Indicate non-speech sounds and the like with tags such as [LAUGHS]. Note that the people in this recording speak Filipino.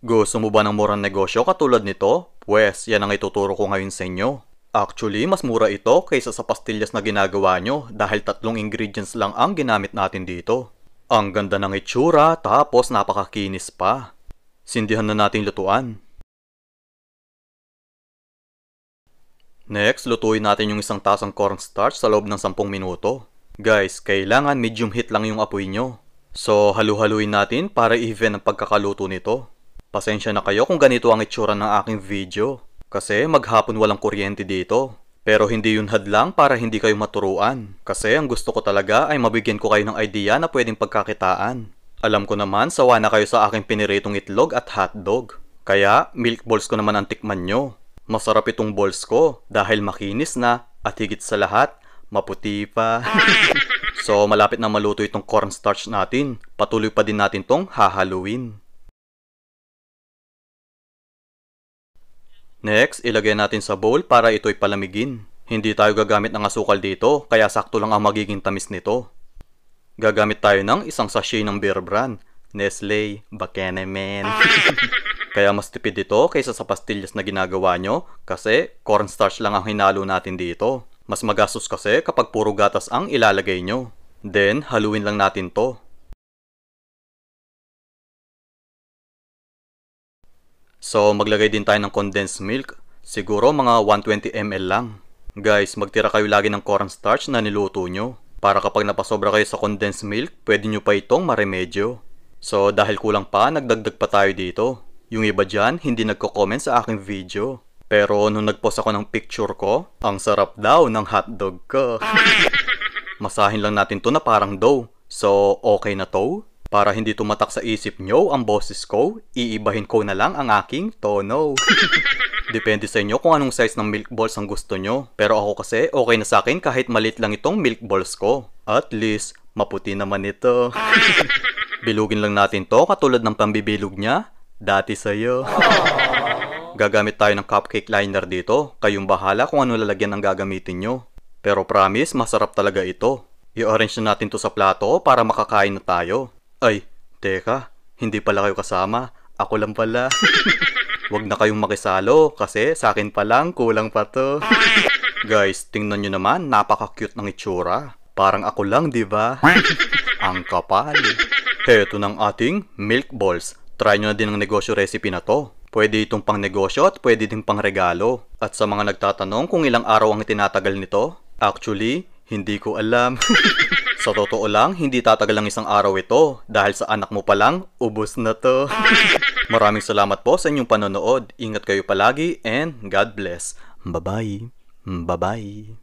Gusto mo ba ng murang negosyo katulad nito? Pwes, yan ang ituturo ko ngayon sa inyo. Actually, mas mura ito kaysa sa pastillas na ginagawa nyo dahil tatlong ingredients lang ang ginamit natin dito. Ang ganda ng itsura tapos napakakinis pa. Sindihan na natin lutuan. Next, lutuin natin yung isang tasang cornstarch sa loob ng 10 minuto. Guys, kailangan medium heat lang yung apoy nyo. So, halu-haluin natin para even ang pagkakaluto nito. Pasensya na kayo kung ganito ang itsura ng aking video. Kasi maghapon walang kuryente dito. Pero hindi yun hadlang para hindi kayo maturuan. Kasi ang gusto ko talaga ay mabigyan ko kayo ng idea na pwedeng pagkakitaan. Alam ko naman sawa na kayo sa aking piniritong itlog at hotdog. Kaya milk balls ko naman ang tikman nyo. Masarap itong balls ko dahil makinis na at higit sa lahat, maputi pa. [LAUGHS] so malapit na maluto itong cornstarch natin. Patuloy pa din natin tong hahaluin. Next, ilagay natin sa bowl para ito'y palamigin. Hindi tayo gagamit ng asukal dito, kaya sakto lang ang magiging tamis nito. Gagamit tayo ng isang sachet ng beer brand, Nestle Bakenemen. [LAUGHS] kaya mas tipid ito kaysa sa pastillas na ginagawa nyo kasi cornstarch lang ang hinalo natin dito. Mas magastos kasi kapag puro gatas ang ilalagay nyo. Then, haluin lang natin to. So maglagay din tayo ng condensed milk. Siguro mga 120 ml lang. Guys, magtira kayo lagi ng cornstarch na niluto nyo. Para kapag napasobra kayo sa condensed milk, pwede nyo pa itong maremedyo. So dahil kulang pa, nagdagdag pa tayo dito. Yung iba dyan, hindi nagko-comment sa aking video. Pero nung nagpost ako ng picture ko, ang sarap daw ng hotdog ko. [LAUGHS] Masahin lang natin to na parang dough. So okay na to? Para hindi tumatak sa isip nyo ang boses ko, iibahin ko na lang ang aking tono. [LAUGHS] Depende sa inyo kung anong size ng milk balls ang gusto nyo. Pero ako kasi, okay na sa akin kahit malit lang itong milk balls ko. At least, maputi naman ito. [LAUGHS] Bilugin lang natin to katulad ng pambibilog niya. Dati sa'yo. Gagamit tayo ng cupcake liner dito. Kayong bahala kung ano lalagyan ang gagamitin nyo. Pero promise, masarap talaga ito. I-arrange na natin to sa plato para makakain na tayo. Ay, teka, hindi pala kayo kasama. Ako lang pala. [LAUGHS] Huwag na kayong makisalo kasi sa akin pa lang kulang pa to. Guys, tingnan nyo naman, napaka-cute ng itsura. Parang ako lang, di ba? [LAUGHS] Ang kapal. Heto ng ating milk balls. Try nyo na din ang negosyo recipe na to. Pwede itong pang negosyo at pwede ding pang regalo. At sa mga nagtatanong kung ilang araw ang tinatagal nito, actually, hindi ko alam. [LAUGHS] Sa totoo lang, hindi tatagal lang isang araw ito dahil sa anak mo pa lang, ubos na to. [LAUGHS] Maraming salamat po sa inyong panonood. Ingat kayo palagi and God bless. Bye-bye. Bye-bye.